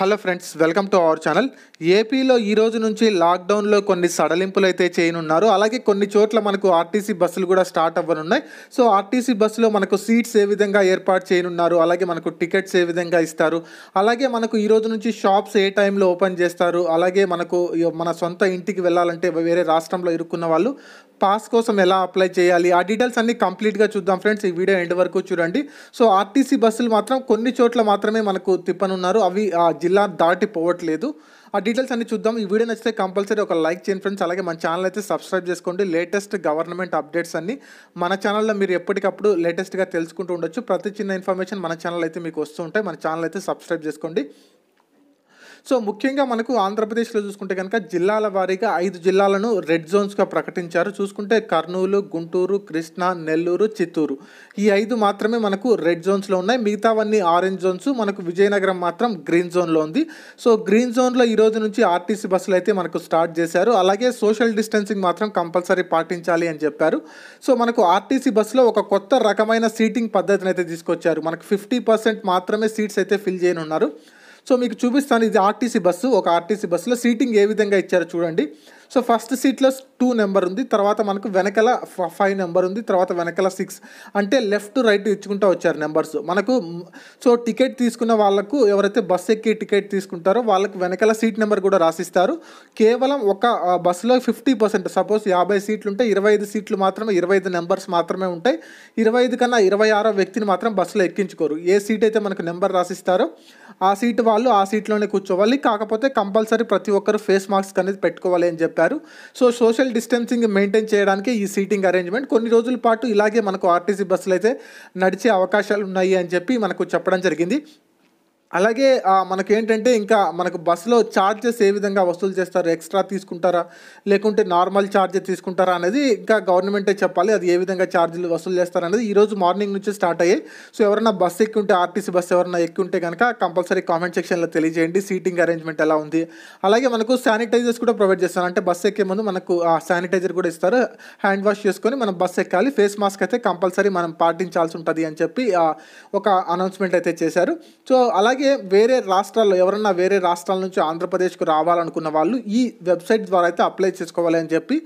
hello friends welcome to our channel ఏపీలో ఈ రోజు నుంచి లాక్డౌన్లో కొన్ని సడలింపులు అయితే చేయనున్నారు అలాగే కొన్ని చోట్ల మనకు ఆర్టీసీ బస్సులు కూడా స్టార్ట్ అవ్వనున్నాయి సో ఆర్టీసీ బస్సులో మనకు సీట్స్ ఏ విధంగా ఏర్పాటు చేయనున్నారు అలాగే మనకు టికెట్స్ ఏ విధంగా ఇస్తారు అలాగే మనకు ఈ రోజు నుంచి షాప్స్ ఏ టైంలో ఓపెన్ చేస్తారు అలాగే మనకు మన సొంత ఇంటికి వెళ్ళాలంటే వేరే రాష్ట్రంలో ఇరుక్కున్న వాళ్ళు పాస్ కోసం ఎలా అప్లై చేయాలి ఆ డీటెయిల్స్ అన్ని కంప్లీట్గా చూద్దాం ఫ్రెండ్స్ ఈ వీడియో ఎండ్ వరకు చూడండి సో ఆర్టీసీ బస్సులు మాత్రం కొన్ని చోట్ల మాత్రమే మనకు తిప్పనున్నారు అవి జిల్లా దాటిపోవట్లేదు ఆ డీటెయిల్స్ అన్ని చూద్దాం ఈ వీడియో నచ్చితే కంపల్సరీ ఒక లైక్ చేయండి ఫ్రెండ్స్ అలాగే మన ఛానల్ అయితే సబ్స్క్రైబ్ చేసుకోండి లేటెస్ట్ గవర్నమెంట్ అప్డేట్స్ అన్ని మన ఛానల్లో మీరు ఎప్పటికప్పుడు లేటెస్ట్గా తెలుసుకుంటూ ఉండొచ్చు ప్రతి చిన్న ఇన్ఫర్మేషన్ మన ఛానల్ అయితే మీకు వస్తూ ఉంటాయి మన ఛానల్ అయితే సబ్స్క్రైబ్ చేసుకోండి సో ముఖ్యంగా మనకు ఆంధ్రప్రదేశ్లో చూసుకుంటే కనుక జిల్లాల వారీగా ఐదు జిల్లాలను రెడ్ జోన్స్గా ప్రకటించారు చూసుకుంటే కర్నూలు గుంటూరు కృష్ణా నెల్లూరు చిత్తూరు ఈ ఐదు మాత్రమే మనకు రెడ్ జోన్స్లో ఉన్నాయి మిగతావన్నీ ఆరెంజ్ జోన్స్ మనకు విజయనగరం మాత్రం గ్రీన్ జోన్లో ఉంది సో గ్రీన్ జోన్లో ఈ రోజు నుంచి ఆర్టీసీ బస్సులు అయితే మనకు స్టార్ట్ చేశారు అలాగే సోషల్ డిస్టెన్సింగ్ మాత్రం కంపల్సరీ పాటించాలి అని చెప్పారు సో మనకు ఆర్టీసీ బస్సులో ఒక కొత్త రకమైన సీటింగ్ పద్ధతిని అయితే తీసుకొచ్చారు మనకు ఫిఫ్టీ పర్సెంట్ మాత్రమే సీట్స్ అయితే ఫిల్ చేయనున్నారు సో మీకు చూపిస్తాను ఇది ఆర్టీసీ బస్సు ఒక ఆర్టీసీ బస్సులో సీటింగ్ ఏ విధంగా ఇచ్చారో చూడండి సో ఫస్ట్ సీట్లో టూ నెంబర్ ఉంది తర్వాత మనకు వెనకల ఫైవ్ నెంబర్ ఉంది తర్వాత వెనకల సిక్స్ అంటే లెఫ్ట్ రైట్ ఇచ్చుకుంటూ వచ్చారు నెంబర్స్ మనకు సో టికెట్ తీసుకున్న వాళ్ళకు ఎవరైతే బస్ ఎక్కి టికెట్ తీసుకుంటారో వాళ్ళకు వెనకల సీట్ నెంబర్ కూడా రాసిస్తారు కేవలం ఒక బస్సులో ఫిఫ్టీ పర్సెంట్ సపోజ్ యాభై సీట్లు ఉంటే ఇరవై ఐదు సీట్లు మాత్రమే ఇరవై ఐదు నెంబర్స్ మాత్రమే ఉంటాయి ఇరవై ఐదు కన్నా ఇరవై ఆరో వ్యక్తిని మాత్రం బస్సులో ఎక్కించుకోరు ఏ సీట్ అయితే మనకు నెంబర్ రాసిస్తారో ఆ సీట్ వాళ్ళు ఆ సీట్లోనే కూర్చోవాలి కాకపోతే కంపల్సరీ ప్రతి ఒక్కరు ఫేస్ మాస్క్ అనేది పెట్టుకోవాలి అని చెప్పి చెప్పారు సో సోషల్ డిస్టెన్సింగ్ మెయింటైన్ చేయడానికి ఈ సీటింగ్ అరేంజ్మెంట్ కొన్ని రోజుల పాటు ఇలాగే మనకు ఆర్టీసీ బస్సులు అయితే నడిచే అవకాశాలు ఉన్నాయి అని చెప్పి మనకు చెప్పడం జరిగింది అలాగే ఏంటంటే ఇంకా మనకు బస్సులో ఛార్జెస్ ఏ విధంగా వసూలు చేస్తారు ఎక్స్ట్రా తీసుకుంటారా లేకుంటే నార్మల్ ఛార్జెస్ తీసుకుంటారా అనేది ఇంకా గవర్నమెంటే చెప్పాలి అది ఏ విధంగా ఛార్జీలు వసూలు చేస్తారు అనేది ఈరోజు మార్నింగ్ నుంచి స్టార్ట్ అయ్యాయి సో ఎవరైనా బస్సు ఎక్కి ఉంటే ఆర్టీసీ బస్సు ఎవరైనా ఎక్కి ఉంటే కనుక కంపల్సరీ కామెంట్ సెక్షన్లో తెలియజేయండి సీటింగ్ అరేంజ్మెంట్ ఎలా ఉంది అలాగే మనకు శానిటైజర్స్ కూడా ప్రొవైడ్ చేస్తారు అంటే బస్సు ఎక్కే ముందు మనకు ఆ శానిటైజర్ కూడా ఇస్తారు హ్యాండ్ వాష్ చేసుకొని మనం బస్సు ఎక్కాలి ఫేస్ మాస్క్ అయితే కంపల్సరీ మనం పాటించాల్సి ఉంటుంది అని చెప్పి ఒక అనౌన్స్మెంట్ అయితే చేశారు సో అలాగే అలాగే వేరే రాష్ట్రాల్లో ఎవరన్నా వేరే రాష్ట్రాల నుంచి ఆంధ్రప్రదేశ్కు రావాలనుకున్న వాళ్ళు ఈ వెబ్సైట్ ద్వారా అయితే అప్లై చేసుకోవాలి అని చెప్పి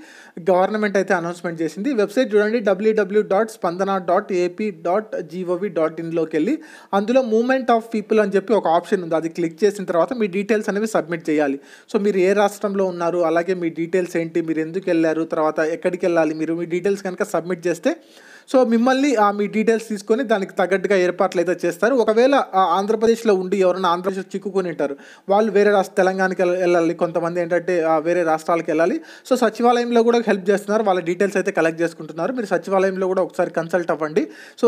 గవర్నమెంట్ అయితే అనౌన్స్మెంట్ చేసింది వెబ్సైట్ చూడండి W W W dot Spandana dot AP dot G O V dot ఇన్లోకి వెళ్ళి అందులో మూమెంట్ ఆఫ్ పీపుల్ అని చెప్పి ఒక ఆప్షన్ ఉంది అది క్లిక్ చేసిన తర్వాత మీ డీటెయిల్స్ అనేవి సబ్మిట్ చేయాలి సో మీరు ఏ రాష్ట్రంలో ఉన్నారు అలాగే మీ డీటెయిల్స్ ఏంటి మీరు ఎందుకు వెళ్ళారు తర్వాత ఎక్కడికి వెళ్ళాలి మీరు మీ డీటెయిల్స్ కనుక సబ్మిట్ చేస్తే సో మిమ్మల్ని మీ డీటెయిల్స్ తీసుకొని దానికి తగ్గట్టుగా ఏర్పాట్లు అయితే చేస్తారు ఒకవేళ ఆంధ్రప్రదేశ్లో ఉండి ఎవరైనా ఆంధ్రప్రదేశ్ చిక్కుకొని ఉంటారు వాళ్ళు వేరే రాష్ట్ర తెలంగాణకి వెళ్ళాలి కొంతమంది ఏంటంటే వేరే రాష్ట్రాలకు వెళ్ళాలి సో సచివాలయంలో కూడా హెల్ప్ చేస్తున్నారు వాళ్ళ డీటెయిల్స్ అయితే కలెక్ట్ చేసుకుంటున్నారు మీరు సచివాలయంలో కూడా ఒకసారి కన్సల్ట్ అవ్వండి సో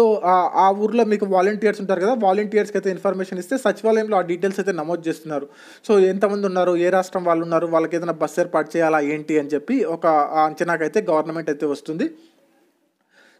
ఆ ఊర్లో మీకు వాలంటీర్స్ ఉంటారు కదా వాలంటీర్స్కి అయితే ఇన్ఫర్మేషన్ ఇస్తే సచివాలయంలో ఆ డీటెయిల్స్ అయితే నమోదు చేస్తున్నారు సో ఎంతమంది ఉన్నారు ఏ రాష్ట్రం వాళ్ళు ఉన్నారు వాళ్ళకి ఏదైనా బస్సు ఏర్పాటు చేయాలా ఏంటి అని చెప్పి ఒక అంచనాకైతే గవర్నమెంట్ అయితే వస్తుంది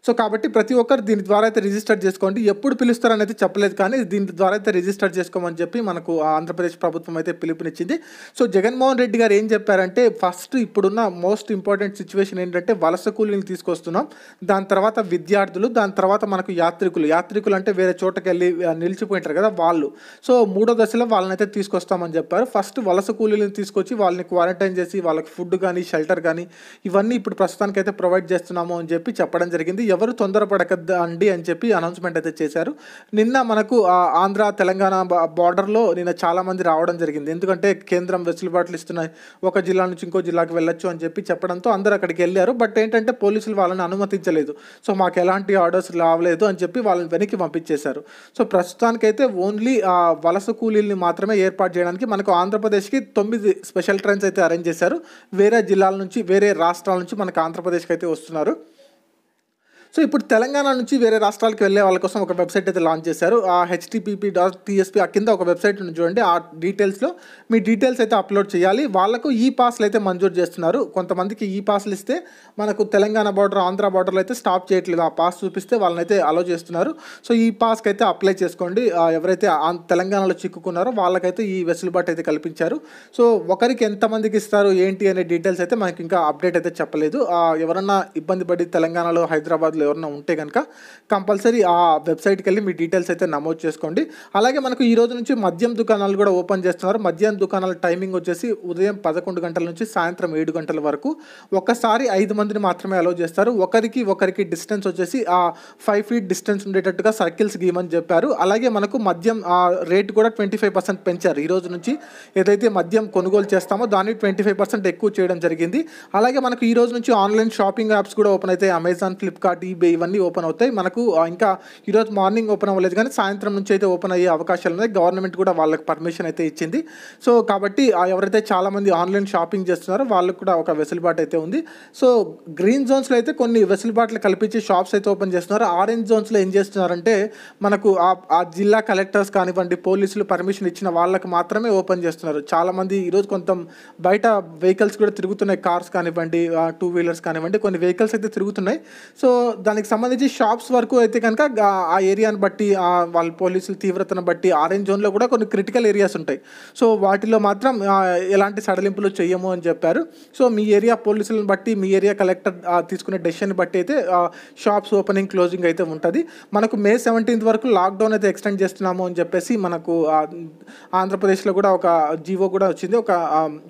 సో కాబట్టి ప్రతి ఒక్కరు దీని ద్వారా అయితే రిజిస్టర్ చేసుకోండి ఎప్పుడు పిలుస్తారు అనేది చెప్పలేదు కానీ దీని ద్వారా అయితే రిజిస్టర్ చేసుకోమని చెప్పి మనకు ఆంధ్రప్రదేశ్ ప్రభుత్వం అయితే పిలుపునిచ్చింది సో జగన్మోహన్ రెడ్డి గారు ఏం చెప్పారంటే ఫస్ట్ ఇప్పుడున్న మోస్ట్ ఇంపార్టెంట్ సిచ్యువేషన్ ఏంటంటే వలస కూలీని తీసుకొస్తున్నాం దాని తర్వాత విద్యార్థులు దాని తర్వాత మనకు యాత్రికులు యాత్రికులు అంటే వేరే చోటకి వెళ్ళి నిలిచిపోయింటారు కదా వాళ్ళు సో మూడో దశలో వాళ్ళని అయితే తీసుకొస్తామని చెప్పారు ఫస్ట్ వలస కూలీలను తీసుకొచ్చి వాళ్ళని క్వారంటైన్ చేసి వాళ్ళకి ఫుడ్ కానీ షెల్టర్ కానీ ఇవన్నీ ఇప్పుడు ప్రస్తుతానికైతే ప్రొవైడ్ చేస్తున్నాము అని చెప్పి చెప్పడం జరిగింది ఎవరు తొందరపడకద్దా అండి అని చెప్పి అనౌన్స్మెంట్ అయితే చేశారు నిన్న మనకు ఆంధ్ర తెలంగాణ బార్డర్లో నిన్న చాలామంది రావడం జరిగింది ఎందుకంటే కేంద్రం వెసులుబాట్లు ఇస్తున్నాయి ఒక జిల్లా నుంచి ఇంకో జిల్లాకి వెళ్ళొచ్చు అని చెప్పి చెప్పడంతో అందరు అక్కడికి వెళ్ళారు బట్ ఏంటంటే పోలీసులు వాళ్ళని అనుమతించలేదు సో మాకు ఎలాంటి ఆర్డర్స్ రావలేదు అని చెప్పి వాళ్ళని వెనక్కి పంపించేశారు సో ప్రస్తుతానికైతే ఓన్లీ ఆ వలస కూలీల్ని మాత్రమే ఏర్పాటు చేయడానికి మనకు ఆంధ్రప్రదేశ్కి తొమ్మిది స్పెషల్ ట్రైన్స్ అయితే అరేంజ్ చేశారు వేరే జిల్లాల నుంచి వేరే రాష్ట్రాల నుంచి మనకు ఆంధ్రప్రదేశ్కి అయితే వస్తున్నారు సో ఇప్పుడు తెలంగాణ నుంచి వేరే రాష్ట్రాలకు వెళ్ళే వాళ్ళ కోసం ఒక వెబ్సైట్ అయితే లాంచ్ చేశారు ఆ హెచ్టీపీపీ డాట్ టీఎస్పీ ఆ కింద ఒక వెబ్సైట్ ఉంది చూడండి ఆ డీటెయిల్స్లో మీ డీటెయిల్స్ అయితే అప్లోడ్ చేయాలి వాళ్ళకు ఈ పాస్లు అయితే మంజూరు చేస్తున్నారు కొంతమందికి ఈ పాస్లు ఇస్తే మనకు తెలంగాణ బార్డర్ ఆంధ్ర బార్డర్లో అయితే స్టాప్ చేయట్లేదు ఆ పాస్ చూపిస్తే వాళ్ళనైతే అలో చేస్తున్నారు సో ఈ పాస్కి అయితే అప్లై చేసుకోండి ఎవరైతే తెలంగాణలో చిక్కుకున్నారో వాళ్ళకైతే ఈ వెసులుబాటు అయితే కల్పించారు సో ఒకరికి ఎంతమందికి ఇస్తారు ఏంటి అనే డీటెయిల్స్ అయితే మనకి ఇంకా అప్డేట్ అయితే చెప్పలేదు ఎవరన్నా ఇబ్బంది పడి తెలంగాణలో హైదరాబాద్ లబ్ధిదారులు ఎవరైనా ఉంటే కనుక కంపల్సరీ ఆ వెబ్సైట్కి వెళ్ళి మీ డీటెయిల్స్ అయితే నమోదు చేసుకోండి అలాగే మనకు ఈ రోజు నుంచి మద్యం దుకాణాలు కూడా ఓపెన్ చేస్తున్నారు మద్యం దుకాణాల టైమింగ్ వచ్చేసి ఉదయం పదకొండు గంటల నుంచి సాయంత్రం ఏడు గంటల వరకు ఒకసారి ఐదు మందిని మాత్రమే అలౌ చేస్తారు ఒకరికి ఒకరికి డిస్టెన్స్ వచ్చేసి ఆ ఫైవ్ ఫీట్ డిస్టెన్స్ ఉండేటట్టుగా సర్కిల్స్ గీమని చెప్పారు అలాగే మనకు మద్యం ఆ రేట్ కూడా ట్వంటీ ఫైవ్ పర్సెంట్ పెంచారు ఈ రోజు నుంచి ఏదైతే మద్యం కొనుగోలు చేస్తామో దాన్ని ట్వంటీ ఫైవ్ పర్సెంట్ ఎక్కువ చేయడం జరిగింది అలాగే మనకు ఈ రోజు నుంచి ఆన్లైన్ షాపింగ్ యాప్స్ కూడా ఓపెన్ అయితే అమెజాన్ ఫ్లిప్కార్ట్ ఈబే ఇవన్నీ ఓపెన్ అవుతాయి మనకు ఇంకా ఈరోజు మార్నింగ్ ఓపెన్ అవ్వలేదు కానీ సాయంత్రం నుంచి అయితే ఓపెన్ అయ్యే అవకాశాలు ఉన్నాయి గవర్నమెంట్ కూడా వాళ్ళకి పర్మిషన్ అయితే ఇచ్చింది సో కాబట్టి ఎవరైతే చాలామంది ఆన్లైన్ షాపింగ్ చేస్తున్నారో వాళ్ళకు కూడా ఒక వెసులుబాటు అయితే ఉంది సో గ్రీన్ జోన్స్లో అయితే కొన్ని వెసులుబాట్లు కల్పించి షాప్స్ అయితే ఓపెన్ చేస్తున్నారు ఆరెంజ్ జోన్స్లో ఏం చేస్తున్నారంటే మనకు ఆ జిల్లా కలెక్టర్స్ కానివ్వండి పోలీసులు పర్మిషన్ ఇచ్చిన వాళ్ళకు మాత్రమే ఓపెన్ చేస్తున్నారు చాలామంది ఈరోజు కొంత బయట వెహికల్స్ కూడా తిరుగుతున్నాయి కార్స్ కానివ్వండి టూ వీలర్స్ కానివ్వండి కొన్ని వెహికల్స్ అయితే తిరుగుతున్నాయి సో దానికి సంబంధించి షాప్స్ వరకు అయితే కనుక ఆ ఏరియాని బట్టి వాళ్ళ పోలీసుల తీవ్రతను బట్టి ఆరెంజ్ జోన్లో కూడా కొన్ని క్రిటికల్ ఏరియాస్ ఉంటాయి సో వాటిలో మాత్రం ఎలాంటి సడలింపులు చేయము అని చెప్పారు సో మీ ఏరియా పోలీసులను బట్టి మీ ఏరియా కలెక్టర్ తీసుకునే డెసిషన్ బట్టి అయితే షాప్స్ ఓపెనింగ్ క్లోజింగ్ అయితే ఉంటుంది మనకు మే సెవెంటీన్త్ వరకు లాక్డౌన్ అయితే ఎక్స్టెండ్ చేస్తున్నాము అని చెప్పేసి మనకు ఆంధ్రప్రదేశ్లో కూడా ఒక జీవో కూడా వచ్చింది ఒక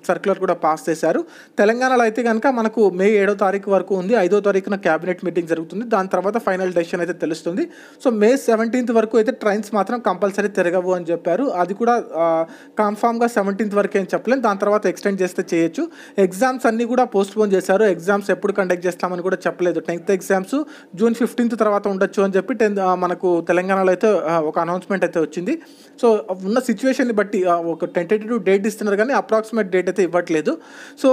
సర్క్యులర్ కూడా పాస్ చేశారు తెలంగాణలో అయితే కనుక మనకు మే ఏడో తారీఖు వరకు ఉంది ఐదో తారీఖున క్యాబినెట్ మీటింగ్ జరుగుతుంది అవుతుంది దాని తర్వాత ఫైనల్ డెసిషన్ అయితే తెలుస్తుంది సో మే సెవెంటీన్త్ వరకు అయితే ట్రైన్స్ మాత్రం కంపల్సరీ తిరగవు అని చెప్పారు అది కూడా కన్ఫామ్గా సెవెంటీన్త్ వరకు ఏం చెప్పలేం దాని తర్వాత ఎక్స్టెండ్ చేస్తే చేయొచ్చు ఎగ్జామ్స్ అన్నీ కూడా పోస్ట్ పోన్ చేశారు ఎగ్జామ్స్ ఎప్పుడు కండక్ట్ చేస్తామని కూడా చెప్పలేదు టెన్త్ ఎగ్జామ్స్ జూన్ ఫిఫ్టీన్త్ తర్వాత ఉండొచ్చు అని చెప్పి టెన్త్ మనకు తెలంగాణలో అయితే ఒక అనౌన్స్మెంట్ అయితే వచ్చింది సో ఉన్న సిచ్యువేషన్ని బట్టి ఒక టెంటేటివ్ డేట్ ఇస్తున్నారు కానీ అప్రాక్సిమేట్ డేట్ అయితే ఇవ్వట్లేదు సో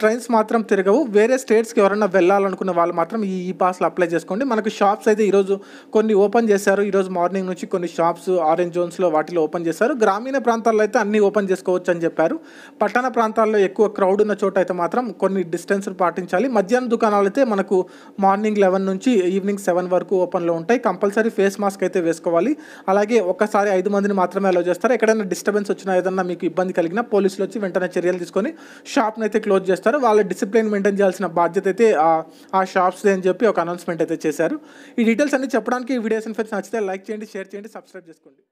ట్రైన్స్ మాత్రం తిరగవు వేరే స్టేట్స్కి ఎవరైనా వెళ్ళాలనుకున్న వాళ్ళు మాత్రం ఈ ఈ పాస్లు అప్లై చేసుకోండి మనకు షాప్స్ అయితే ఈరోజు కొన్ని ఓపెన్ చేశారు ఈరోజు మార్నింగ్ నుంచి కొన్ని షాప్స్ ఆరెంజ్ జోన్స్లో వాటిలో ఓపెన్ చేశారు గ్రామీణ ప్రాంతాల్లో అయితే అన్నీ ఓపెన్ చేసుకోవచ్చు అని చెప్పారు పట్టణ ప్రాంతాల్లో ఎక్కువ క్రౌడ్ ఉన్న చోట అయితే మాత్రం కొన్ని డిస్టెన్స్ పాటించాలి మధ్యాహ్నం దుకాణాలు అయితే మనకు మార్నింగ్ లెవెన్ నుంచి ఈవినింగ్ సెవెన్ వరకు ఓపెన్లో ఉంటాయి కంపల్సరీ ఫేస్ మాస్క్ అయితే వేసుకోవాలి అలాగే ఒక్కసారి ఐదు మందిని మాత్రమే అలో చేస్తారు ఎక్కడైనా డిస్టర్బెన్స్ వచ్చినా ఏదన్నా మీకు ఇబ్బంది కలిగినా పోలీసులు వచ్చి వెంటనే చర్యలు తీసుకొని షాప్ని అయితే క్లోజ్ చేస్తారు వాళ్ళ డిసిప్లిన్ మెయింటైన్ చేయాల్సిన బాధ్యత అయితే ఆ షాప్స్ అని చెప్పి ఒక అనౌన్స్ అనౌన్స్మెంట్ అయితే చేశారు ఈ డీటెయిల్స్ అన్ని చెప్పడానికి ఈ వీడియోస్ ఇన్ఫర్మేషన్ నచ్చితే లైక్ చేయండి షేర్ చేయండి సబ్స్క్రైబ్ చేసుకోండి